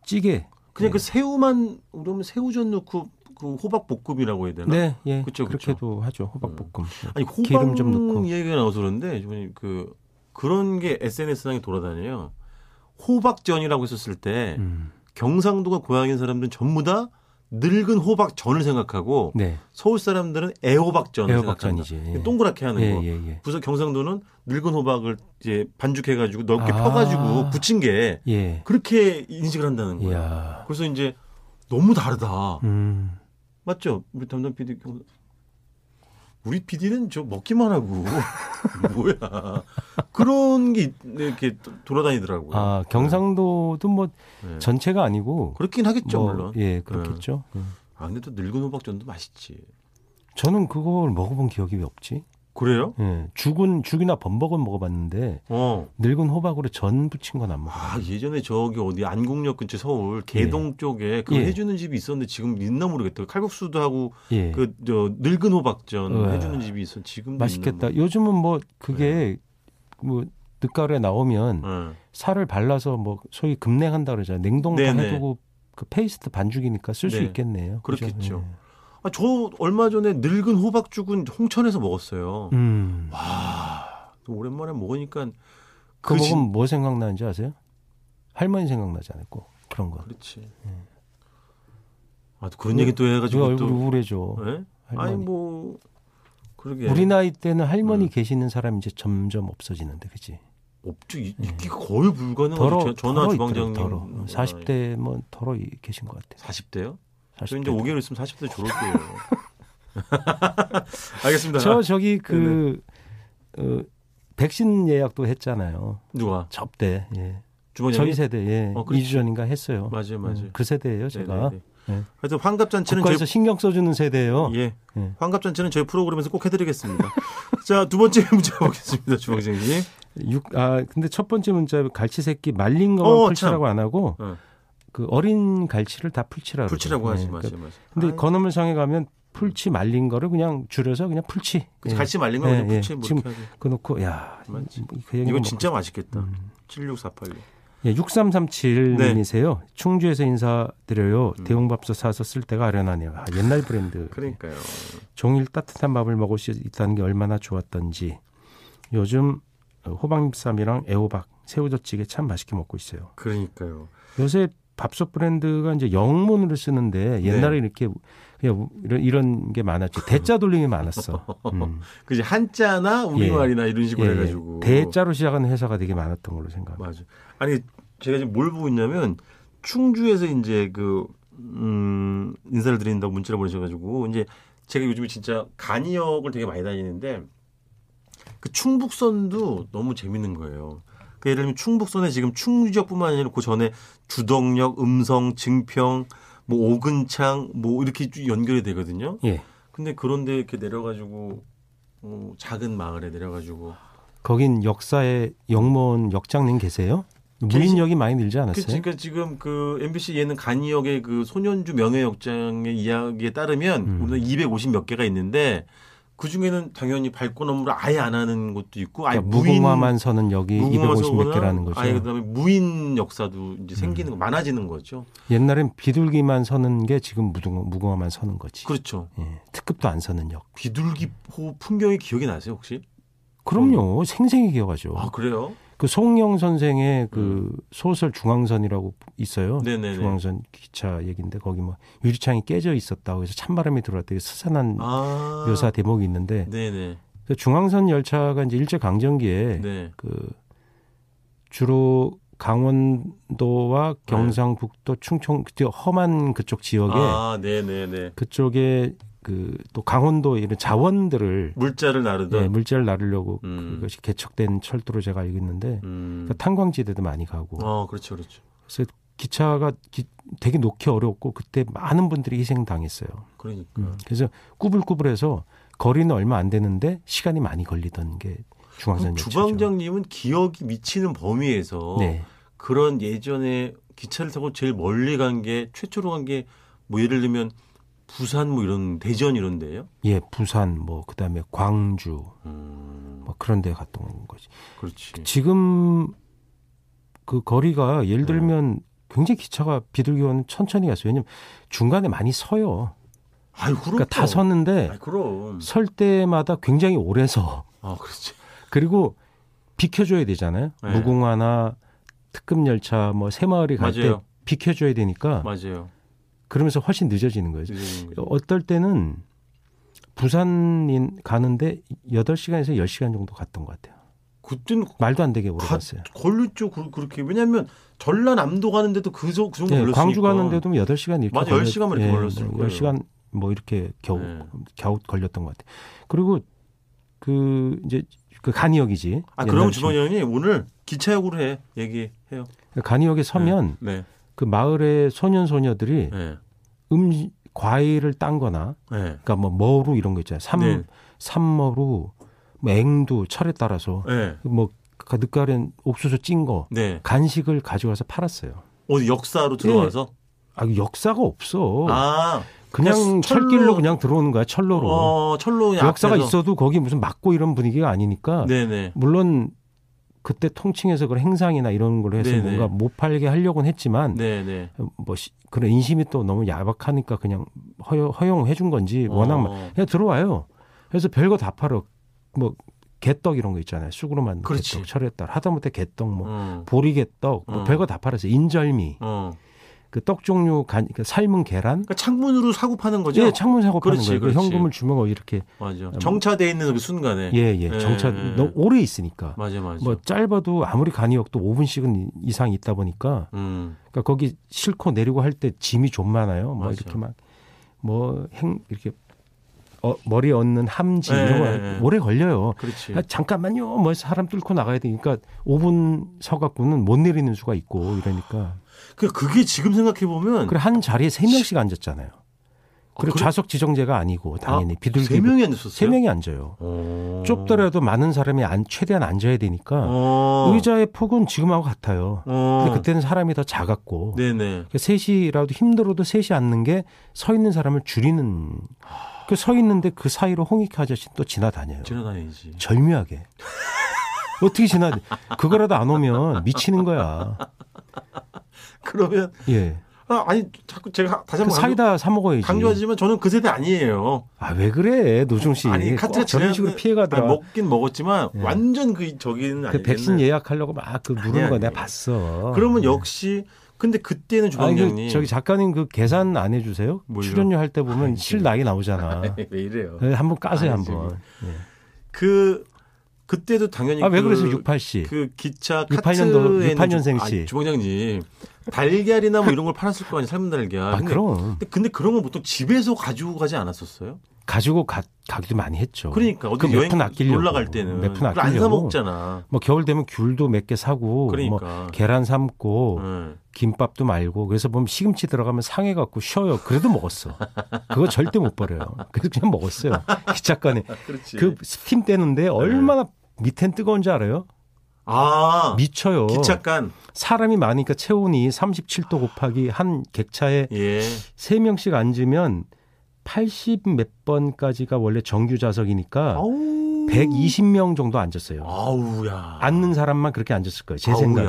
찌개. 그냥 네. 그 새우만 그러면 새우전 넣고 그 호박 볶음이라고 해야 되나? 네, 예. 그쵸, 그렇게도 하죠. 음. 네. 호박 볶음. 아니 호박 기름 좀 넣고. 얘기가 나와서 그런데 그 그런 게 SNS상에 돌아다녀요. 호박전이라고 했었을 때. 음. 경상도가 고향인 사람들은 전부 다 늙은 호박전을 생각하고 네. 서울 사람들은 애호박전을 애호박전이지. 예. 동그랗게 하는 예, 거. 예, 그래서 예. 경상도는 늙은 호박을 이제 반죽해 가지고 넓게 아. 펴 가지고 붙인 게 예. 그렇게 인식을 한다는 거예요. 그래서 이제 너무 다르다. 음. 맞죠? 우리 담당 PD 경상 우리 PD는 저 먹기만 하고 뭐야 그런 게 네, 이렇게 돌아다니더라고요. 아 경상도도 뭐 네. 네. 전체가 아니고 그렇긴 하겠죠 뭐, 물론. 예 그렇겠죠. 네. 아 근데 또 늙은 호박전도 맛있지. 저는 그걸 먹어본 기억이 없지. 그래요? 예. 죽은 죽이나 범벅은 먹어봤는데 어. 늙은 호박으로 전 부친 건 안 먹어요. 아 예전에 저기 어디 안국역 근처 서울 예. 개동 예. 쪽에 그 예. 해주는 집이 있었는데 지금 있나 모르겠다. 칼국수도 하고 예. 그저 늙은 호박전 으 어. 해주는 집이 있어. 지금 맛있겠다. 요즘은 뭐 그게 네. 뭐 늦가을에 나오면 네. 살을 발라서 뭐 소위 급냉한다 그러잖아요. 냉동탕 네, 해두고 그 페이스트 반죽이니까 쓸 수 있겠네요. 그렇겠죠. 그렇죠? 아, 저 얼마 전에 늙은 호박죽은 홍천에서 먹었어요. 음. 와, 오랜만에 먹으니까 그 먹으면 진... 뭐 생각나는지 아세요? 할머니 생각나지 않을까 그런 거. 그렇지. 예. 아, 또 그런 왜, 얘기 또 해가지고 얼굴 또 우울해져. 네? 아니 뭐 그러게. 우리 나이 때는 할머니 음. 계시는 사람이 이제 점점 없어지는데, 그렇 없죠. 있기 예. 거의 불가능하죠. 전화 주방장님. 40대 어, 뭐 덜어 계신 것 같아요. 40대요? 저 이제 5개월 있으면 40대 졸업이에요. 알겠습니다. 저 저기 그 네, 네. 어, 백신 예약도 했잖아요. 누가? 접대. 예. 주머니 저희 세대 예. 어, 그렇 2주 전인가 했어요. 맞아요, 예, 맞아요. 그 세대예요, 네, 제가. 네네네. 네. 예. 환갑잔치는 저희 신경 써주는 세대예요. 예. 예. 환갑잔치는 저희 프로그램에서 꼭 해드리겠습니다. 자, 두 번째 문제 보겠습니다, 주방장님. 아, 근데 첫 번째 문자 갈치새끼 말린 거만 어, 풀치라고 참. 안 하고 어. 그 어린 갈치를 다 풀치라고. 풀치라고 죠 하지 네. 그 맞요맞 근데 아이. 건어물상에 가면 풀치 말린 거를 그냥 줄여서 그냥 풀치. 예. 갈치 말린 거 그냥 네, 예. 풀치 예. 지금 그 놓고 야. 그 이거 뭐 진짜 그 맛있겠다. 음. 76486. 예, 6337님이세요. 네. 충주에서 인사드려요. 음. 대용밥솥 사서 쓸 때가 아련하네요. 아, 옛날 브랜드. 그러니까요. 종일 따뜻한 밥을 먹을 수 있다는 게 얼마나 좋았던지. 요즘 호박잎쌈이랑 애호박, 새우젓찌개 참 맛있게 먹고 있어요. 그러니까요. 요새 밥솥 브랜드가 이제 영문으로 쓰는데 옛날에 네. 이렇게 그냥 이런, 게 많았죠. 대자 돌림이 많았어. 음. 그지 한자나 우리말이나 예. 이런 식으로 예. 해가지고 대자로 시작하는 회사가 되게 많았던 걸로 생각합니다. 맞아. 아니 제가 지금 뭘 보고 있냐면 충주에서 이제 그 음, 인사를 드린다고 문자를 보내셔가지고 이제 제가 요즘에 진짜 간이역을 되게 많이 다니는데 그 충북선도 너무 재밌는 거예요. 그 예를 들면 충북선에 지금 충주역뿐만 아니라 그 전에 주덕역, 음성, 증평, 뭐 오근창 뭐 이렇게 쭉 연결이 되거든요. 예. 근데 그런데 이렇게 내려가지고 어, 작은 마을에 내려가지고 거긴 역사의 영문 역장님 계세요? 무인역이 많이 늘지 않았어요? 그니까 지금 그 MBC 예능 간이역의 그 소년주 명예역장의 이야기에 따르면 음. 우리는 250몇 개가 있는데 그 중에는 당연히 발고 업무를 아예 안 하는 것도 있고 아예 그러니까 무궁화만 서는 여기 250개라는 거죠. 아예 그다음에 무인 역사도 이제 생기는 음. 거, 많아지는 거죠. 옛날엔 비둘기만 서는 게 지금 무궁화, 만 서는 거지. 그렇죠. 예, 특급도 안 서는 역. 비둘기호 풍경이 기억이 나세요 혹시? 그럼요. 어. 생생히 기억하죠. 아 그래요? 그 송영 선생의 그 음. 소설 중앙선이라고 있어요. 네네네. 중앙선 기차 얘기인데 거기 뭐 유리창이 깨져 있었다고 해서 찬바람이 들어왔다. 이 스산한 아~ 묘사 대목이 있는데 네네. 그 중앙선 열차가 이제 일제 강점기에 네. 그 주로 강원도와 네. 경상북도, 충청 그때 험한 그쪽 지역에 아, 그쪽에 그또 강원도 이런 자원들을 물자를 나르던 예, 물자를 나르려고 음. 그것이 개척된 철도로 제가 알고 있는데 음. 그러니까 탄광지대도 많이 가고. 어, 그렇죠, 그렇죠. 그래서 기차가 기, 되게 놓기 어려웠고 그때 많은 분들이 희생당했어요. 그러니까. 음, 그래서 꾸불꾸불해서 거리는 얼마 안 되는데 시간이 많이 걸리던 게 중앙선 열차죠. 주방장님은 기억이 미치는 범위에서 네. 그런 예전에 기차를 타고 제일 멀리 간 게 최초로 간 게 뭐 예를 들면 부산 뭐 이런 대전 이런 데요? 예, 부산 뭐 그다음에 광주 음. 뭐 그런 데 갔던 거지. 그렇지. 지금 그 거리가 예를 네. 들면 네. 굉장히 기차가 비둘기와 천천히 갔어요. 왜냐면 중간에 많이 서요. 아 그러니까 다 섰는데 아이, 설 때마다 굉장히 오래 서. 아, 그렇지. 그리고 비켜줘야 되잖아요. 네. 무궁화나 특급 열차 뭐 새마을이 갈 때 비켜줘야 되니까. 맞아요. 그러면서 훨씬 늦어지는 거죠. 늦어떨 때는 부산인 가는데 8시간에서 10시간 정도 갔던 것 같아요. 그땐 말도 안 되게 오래 갔어요. 걸렸죠. 그, 렇게 왜냐하면 전라남도 가는데도 그, 그 정도 네, 걸렸으니까. 광주 가는데도 8시간 이렇게 맞아, 걸 10시간 이렇게 예, 걸렸을 뭐 거예요. 1시간뭐 이렇게 겨우 네. 겨우 걸렸던 것 같아요. 그리고 그 이제 그 간이역이지. 아, 그럼 주방장님 오늘 기차역으로 해 얘기해요. 간이역에 서면 네. 네. 그 마을의 소년 소녀들이 네. 예. 음 과일을 딴거나 네. 그러니까 뭐 머루 이런 거 있잖아요. 삼 네. 삼머루, 뭐 앵두 철에 따라서 예. 뭐 그 가득가른 옥수수 찐거 네. 간식을 가져와서 팔았어요. 어디 역사로 들어와서? 아 역사가 없어. 아. 그냥, 그냥 철로, 철길로 그냥 들어오는 거야 철로로. 어, 철로 역사가 앞에서. 있어도 거기 무슨 막고 이런 분위기가 아니니까. 네네. 물론 그때 통칭해서 그런 행상이나 이런 걸 해서 네네. 뭔가 못 팔게 하려고는 했지만 네네. 뭐 시, 그런 인심이 또 너무 야박하니까 그냥 허용, 허용해 준 건지 워낙 막 어. 그냥 들어와요. 그래서 별거 다 팔어. 뭐 개떡 이런 거 있잖아요. 쑥으로 만든 그렇지. 개떡, 철에떡, 하다못해 개떡, 뭐 어. 보리개떡, 뭐 어. 별거 다 팔았어요. 인절미. 어. 그떡 종류 간 그 삶은 계란. 그러니까 창문으로 사고 파는 거죠. 예, 창문 사고 그렇지, 파는 거예요. 그 그렇지. 현금을 주면 뭐 이렇게 맞아. 음. 정차돼 있는 그 순간에. 예, 예. 예 정차 예. 예. 너무 오래 있으니까. 맞아, 맞아. 뭐 짧아도 아무리 간이역도 5분씩은 이상 있다 보니까. 음. 그러니까 거기 싣고 내리고 할 때 짐이 좀 많아요. 뭐 맞아. 이렇게 막뭐행 이렇게 어, 머리 얹는 함지 예, 이런 거 예, 예. 오래 걸려요. 그렇지. 아, 잠깐만요. 뭐 사람 뚫고 나가야 되니까 5분 서갖고는 못 내리는 수가 있고 이러니까. 그 그게 지금 생각해 보면 그래 한 자리에 세 명씩 앉았잖아요. 그리고 그래? 좌석 지정제가 아니고 당연히 아, 비둘기 세 명이 앉았어요. 세 명이 앉아요. 어... 좁더라도 많은 사람이 안, 최대한 앉아야 되니까 어... 의자의 폭은 지금하고 같아요. 어... 근데 그때는 사람이 더 작았고 네네. 그러니까 셋이라도 힘들어도 셋이 앉는 게 서 있는 사람을 줄이는. 그 서 있는데 그 사이로 홍익희 아저씨 또 지나다녀요. 지나다니지. 절묘하게. 어떻게 지나? 그거라도 안 오면 미치는 거야. 그러면 예. 아, 니 자꾸 제가 다시 한번 그 사이다 사 먹어야지. 강조하지만 저는 그 세대 아니에요. 아 왜 그래 노중 씨? 아니 카트가 저런 식으로 피해가더라. 먹긴 먹었지만 예. 완전 그 저기는 그 백신 예약하려고 막 그 물르는거 내가 봤어. 그러면 예. 역시 근데 그때는 조방장님 그 저기 작가님 그 계산 안 해주세요? 뭘요? 출연료 할 때 보면 아니, 실 나이 나오잖아. 왜 이래요? 예, 한번 까세요 아니, 한번. 예. 그 그때도 당연히 아, 왜 그, 그랬어요? 68씨. 그 기차 68년도 68년생씨. 아, 주방장님. 달걀이나 뭐 이런 걸 팔았을 거 아니에요. 삶은 달걀. 아, 근데, 그럼. 근데, 근데 그런 건 보통 집에서 가지고 가지 않았었어요? 가지고 가, 가기도 많이 했죠. 그러니까 어디 그 여행 아끼려고, 놀러 갈 때는 몇푼 아끼려고 안사 먹잖아. 뭐 겨울 되면 귤도 몇 개 사고 뭐 그러니까. 뭐 계란 삶고 음. 김밥도 말고 그래서 보면 시금치 들어가면 상해 갖고 쉬어요. 그래도 먹었어. 그거 절대 못 버려요. 그래서 그냥 먹었어요. 기차간에 그 스팀 떼는데 얼마나 네. 밑엔 뜨거운줄 알아요? 아 미쳐요. 기차간 사람이 많으니까 체온이 37도 곱하기 한 객차에 예. 3명씩 앉으면 80 몇 번까지가 원래 정규 좌석이니까 아우. 120명 정도 앉았어요. 아우야. 앉는 사람만 그렇게 앉았을 거예요. 제 생각에.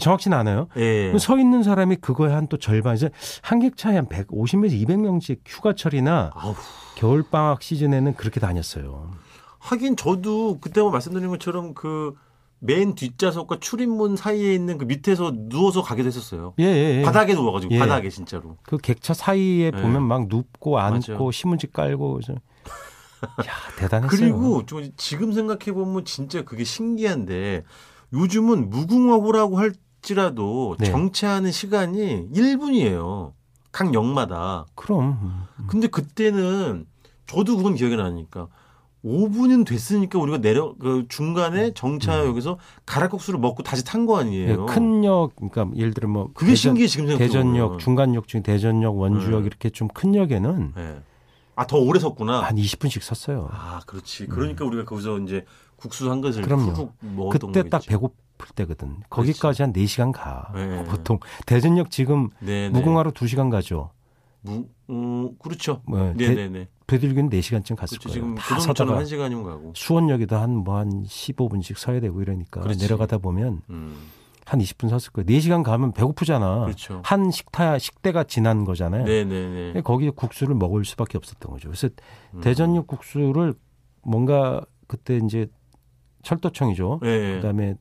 정확치는 않아요. 예. 서 있는 사람이 그거의한 또 절반에서 한 객차에 한 150에서 200명씩 휴가철이나 겨울방학 시즌에는 그렇게 다녔어요. 하긴 저도 그때 한 말씀드린 것처럼 그 맨 뒷좌석과 출입문 사이에 있는 그 밑에서 누워서 가게 됐었어요. 예, 예, 예. 바닥에 누워가지고 예. 바닥에 진짜로. 그 객차 사이에 예. 보면 막 눕고 앉고 맞아요. 신문지 깔고. 야 대단했어요. 그리고 지금 생각해 보면 진짜 그게 신기한데 요즘은 무궁화호라고 할지라도 네. 정체하는 시간이 1분이에요. 각 역마다. 그럼. 근데 그때는 저도 그건 기억이 나니까 5분은 됐으니까 우리가 내려 그 중간에 정차역에서 가락국수를 먹고 다시 탄 거 아니에요. 예, 큰역 그러니까 예를 들면뭐 그게 대전, 신기해 지금 생각 대전역 중간역 중에 대전역 원주역 네. 이렇게 좀 큰 역에는 네. 예. 아더 오래 섰구나. 한 20분씩 섰어요. 아 그렇지. 그러니까 음. 우리가 거기서 이제 국수 한 그릇을 그럼요. 먹었던 그때 딱 배고 플 때거든. 거기까지 한 4시간 가. 네. 보통 대전역 지금 네, 네. 무궁화로 2시간 가죠. 무, 음, 그렇죠. 뭐, 네네네. 부들기는 4시간쯤 갔을 그치, 거예요. 다 서다가 1시간이면 가고. 수원역에도 한 뭐 한 15분씩 뭐 서야 되고 이러니까 그렇지. 내려가다 보면 음. 한 20분 섰을 거예요. 4시간 가면 배고프잖아. 그렇죠. 한 식타 식대가 지난 거잖아요. 네네네. 네, 거기에 국수를 먹을 수밖에 없었던 거죠. 그래서 음. 대전역 국수를 뭔가 그때 이제 철도청이죠. 네 그다음에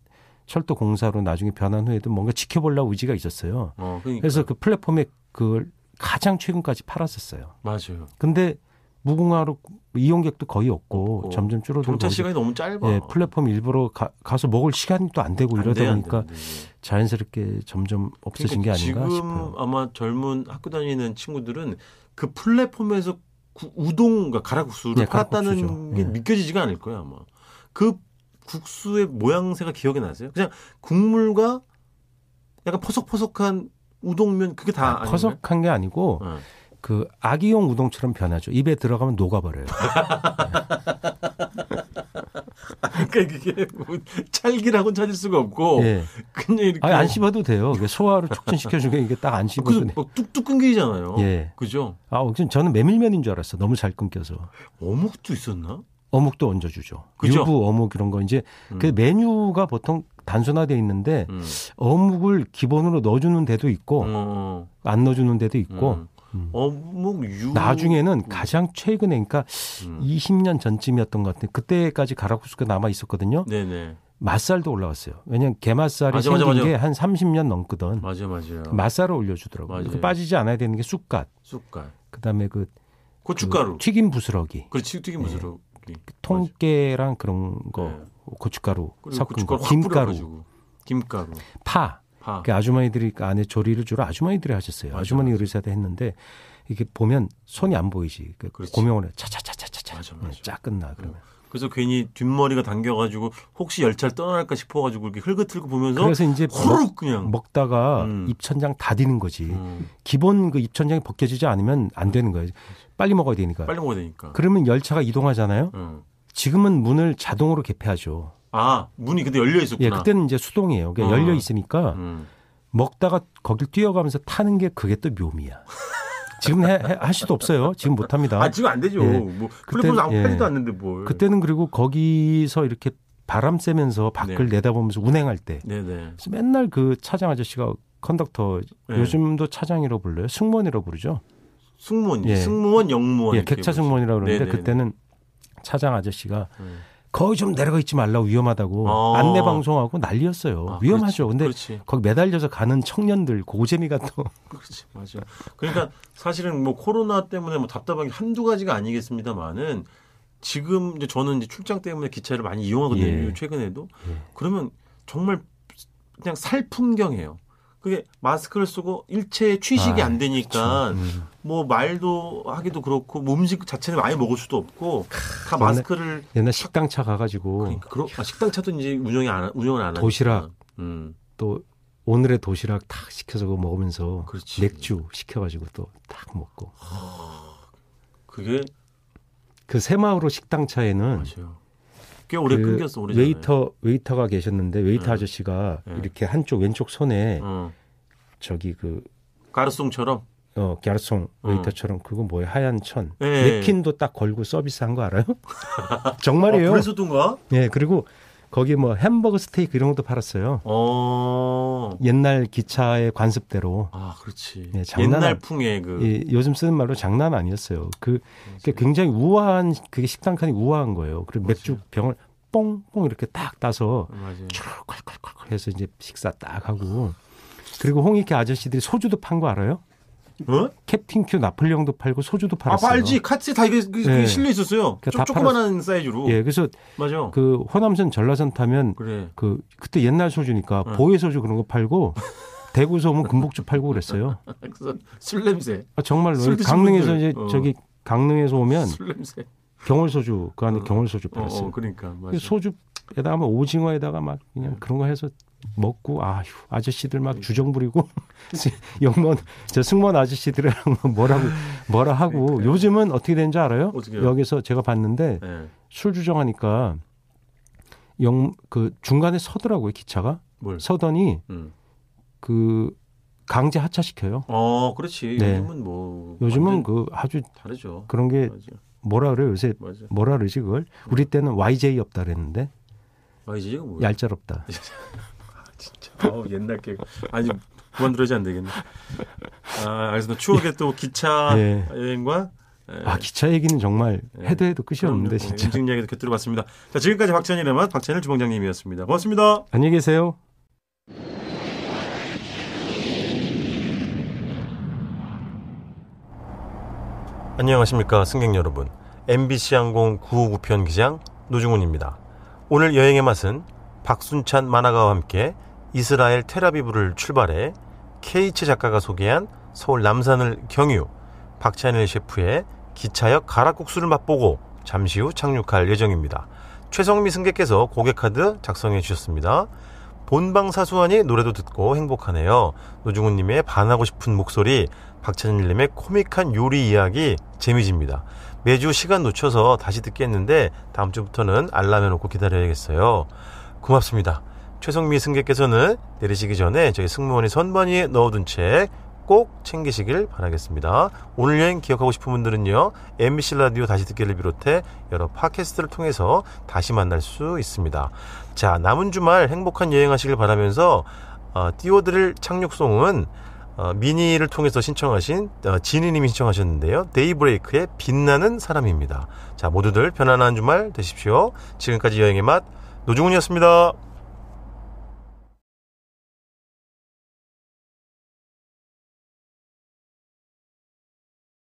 철도 공사로 나중에 변한 후에도 뭔가 지켜보려고 의지가 있었어요. 어, 그러니까. 그래서 그 플랫폼에 그걸 가장 최근까지 팔았었어요. 맞아요. 근데 무궁화로 이용객도 거의 없고, 없고. 점점 줄어들고 정차 시간이 너무 짧아. 예, 플랫폼 일부러 가, 서 먹을 시간도 안 되고 이러다 안 보니까 예. 자연스럽게 점점 그러니까 없어진 그러니까 게 아닌가 싶어요. 아마 젊은 학교 다니는 친구들은 그 플랫폼에서 구, 우동, 가락국수를 그러니까 네, 팔았다는 게 예. 믿겨지지가 않을 거예요, 아마. 그 국수의 모양새가 기억이 나세요? 그냥 국물과 약간 퍼석퍼석한 우동면 그게 다 아, 퍼석한 게 아니고 네. 그 아기용 우동처럼 변하죠. 입에 들어가면 녹아버려요. 그러니까 이게 뭐찰기라고 찾을 수가 없고 예. 그냥 이렇게 아니, 안 뭐 씹어도 돼요. 소화를 촉진시켜 주는 게 이게 딱안 그 씹어도 뭐 돼요. 뚝뚝 끊기잖아요. 예. 그죠? 아, 저는 메밀면인 줄 알았어. 너무 잘 끊겨서. 어묵도 있었나? 어묵도 얹어 주죠. 유부 어묵 이런 거 이제 음. 그 메뉴가 보통 단순화돼 있는데 음. 어묵을 기본으로 넣어 주는 어, 어. 데도 있고 음. 안 넣어 주는 데도 있고 어묵유 나중에는 음. 가장 최근에 그러니까 음. 20년 전쯤이었던 것 같은데 그때까지 가락국수가 남아 있었거든요. 네네. 맛살도 올라왔어요. 왜냐면 게맛살이 맞아, 생긴 게 한 30년 넘거든. 맞아 맞아요. 그 맛살을 올려주더라고요. 맞아요. 그러니까 빠지지 않아야 되는 게 쑥갓. 쑥갓. 그다음에 그, 그 고춧가루. 그 튀김 부스러기. 그렇지 튀김 네. 부스러기. 네. 통깨랑 그런 거 네. 고춧가루 섞은 고춧가루 거 김가루. 김가루. 파. 그 아주머니들이 그 안에 조리를 주로 아주머니들이 하셨어요. 맞아, 아주머니 맞아. 요리사도 했는데 이게 보면 손이 안 보이지. 그 고명을 차차차차차차 맞쫙 끝나 네, 어. 그러면. 그래서 괜히 뒷머리가 당겨가지고 혹시 열차를 떠날까 싶어가지고 이렇게 흘긋흘긋 보면서 그래서 이제 호룩 그냥 먹다가 음. 입천장 다 디는 거지. 음. 기본 그 입천장이 벗겨지지 않으면 안 되는 거예요. 빨리 먹어야 되니까. 빨리 먹어야 되니까. 그러면 열차가 이동하잖아요. 음. 지금은 문을 자동으로 개폐하죠. 아 문이 근데 열려 있었구나. 예, 그때는 이제 수동이에요. 그냥 어. 열려 있으니까 음. 먹다가 거길 뛰어가면서 타는 게 그게 또 묘미야. 지금 해, 해, 할 수도 없어요. 지금 못 합니다. 아 지금 안 되죠. 예. 뭐 플랫폼 아무 예. 팔지도 예. 않는데 뭘. 그때는 그리고 거기서 이렇게 바람 쐬면서 밖을 네. 내다보면서 운행할 때 네, 네. 그래서 맨날 그 차장 아저씨가 컨덕터 네. 요즘도 차장이라고 불러요. 승무원이라고 부르죠. 승무원, 예. 승무원, 영무원. 예, 객차 승무원이라고 그러는데 네, 네, 그때는 차장 아저씨가 음. 거의 좀 내려가 있지 말라고 위험하다고 아. 안내 방송하고 난리였어요. 아, 위험하죠. 그렇지, 근데 그렇지. 거기 매달려서 가는 청년들 고재미가 또 그렇지 맞아. 그러니까 사실은 뭐 코로나 때문에 뭐 답답한 게 한두 가지가 아니겠습니다만은 지금 이제 저는 이제 출장 때문에 기차를 많이 이용하거든요. 예. 최근에도 예. 그러면 정말 그냥 살풍경해요. 그게 마스크를 쓰고 일체 취식이 아, 안 되니까 그뭐 그렇죠. 음. 말도 하기도 그렇고 뭐 음식 자체를 많이 먹을 수도 없고 다 옛날, 마스크를 옛날 식당차 가가지고 그러니까 그러, 아, 식당차도 이제 운영이 안 운영을 안 도시락 음. 또 오늘의 도시락 탁 시켜서 그거 먹으면서 그렇지. 맥주 시켜가지고 또 딱 먹고 아, 그게 그 새마을호 식당차에는 맞아요. 꽤 오래 그 끊겼어 오래. 웨이터 웨이터가 계셨는데 웨이터 네. 아저씨가 네. 이렇게 한쪽 왼쪽 손에 어. 저기 그 가르송처럼. 어, 갸르송 음. 웨이터처럼 그거 뭐야 하얀 천 네. 예. 킨도딱 걸고 서비스한 거 알아요? 정말이에요. 아, 그래서든가? 예, 그리고 거기 뭐 햄버거 스테이크 이런 것도 팔았어요. 어. 옛날 기차의 관습대로. 아, 그렇지. 예, 장난 옛날 풍의 그. 예, 요즘 쓰는 말로 장난 아니었어요. 그 맞아요. 그 굉장히 우아한 그게 식당 칸이 우아한 거예요. 그리고 맥주 맞아요. 병을 뽕뽕 이렇게 딱 따서 촤르컬컬컬 해서 이제 식사 딱 하고 그리고 홍익회 아저씨들이 소주도 판 거 알아요? 어? 캡틴큐 나폴레옹도 팔고 소주도 팔았어요. 아, 팔지. 카트 다 이게 네. 실려 있었어요. 그러니까 조, 그만한 사이즈로. 예, 그래서 맞아. 그 호남선 전라선 타면 그래. 그 그때 옛날 소주니까 어. 보혜 소주 그런 거 팔고 대구서 오면 금복주 팔고 그랬어요. 술 냄새. 아, 정말로 강릉에서 분들. 이제 어. 저기 강릉에서 오면 술 냄새. 경월 소주 그 안에 경월 어. 소주 어, 어, 팔았어요. 그러니까 그 맞아. 소주에다가 막 뭐 오징어에다가 막 그냥 네. 그런 거 해서 먹고 아휴 아저씨들 막 주정 부리고 영문 저 승무원 아저씨들은 뭐 뭐라고 뭐라 하고 그러니까요. 요즘은 어떻게 되는지 알아요? 어떻게요? 여기서 제가 봤는데 네. 술 주정하니까 영 그 중간에 서더라고요 기차가 뭘. 서더니 음. 그 강제 하차시켜요. 어, 그렇지. 네. 요즘은 뭐 요즘은 그 아주 다르죠. 그런 게 맞아. 뭐라 그래요 요새 맞 뭐라 그러지 그걸 우리 때는 YJ 없다 그랬는데 YJ가 뭐야? 얄짤없다. 아우 옛날 게 아니 그만들어지 안 되겠네. 아알겠습 추억의 또 기차 예. 여행과 예. 아 기차 얘기는 정말 예. 해도 해도 끝이 없는데 예, 진짜. 인증 이야기도 곁들여 봤습니다. 자 지금까지 박찬일의 맛 박찬일 주방장님이었습니다. 고맙습니다. 안녕히 계세요. 안녕하십니까 승객 여러분. MBC 항공 959편 기장 노중훈입니다. 오늘 여행의 맛은 박순찬 만화가와 함께 이스라엘 테라비브를 출발해 케이츠 작가가 소개한 서울 남산을 경유, 박찬일 셰프의 기차역 가락국수를 맛보고 잠시 후 착륙할 예정입니다. 최성미 승객께서 고객카드 작성해 주셨습니다. 본방 사수하이 노래도 듣고 행복하네요. 노중훈님의 반하고 싶은 목소리, 박찬일님의 코믹한 요리 이야기 재미집니다. 매주 시간 놓쳐서 다시 듣겠는데 다음 주부터는 알람에 놓고 기다려야겠어요. 고맙습니다. 최성미 승객께서는 내리시기 전에 저희 승무원이 선반위에 넣어둔 책 꼭 챙기시길 바라겠습니다. 오늘 여행 기억하고 싶은 분들은요. MBC 라디오 다시 듣기를 비롯해 여러 팟캐스트를 통해서 다시 만날 수 있습니다. 자, 남은 주말 행복한 여행하시길 바라면서 어, 띄워드릴 착륙송은 어, 미니를 통해서 신청하신 어, 지니님이 신청하셨는데요. 데이브레이크의 빛나는 사람입니다. 자 모두들 편안한 주말 되십시오. 지금까지 여행의 맛 노중훈이었습니다.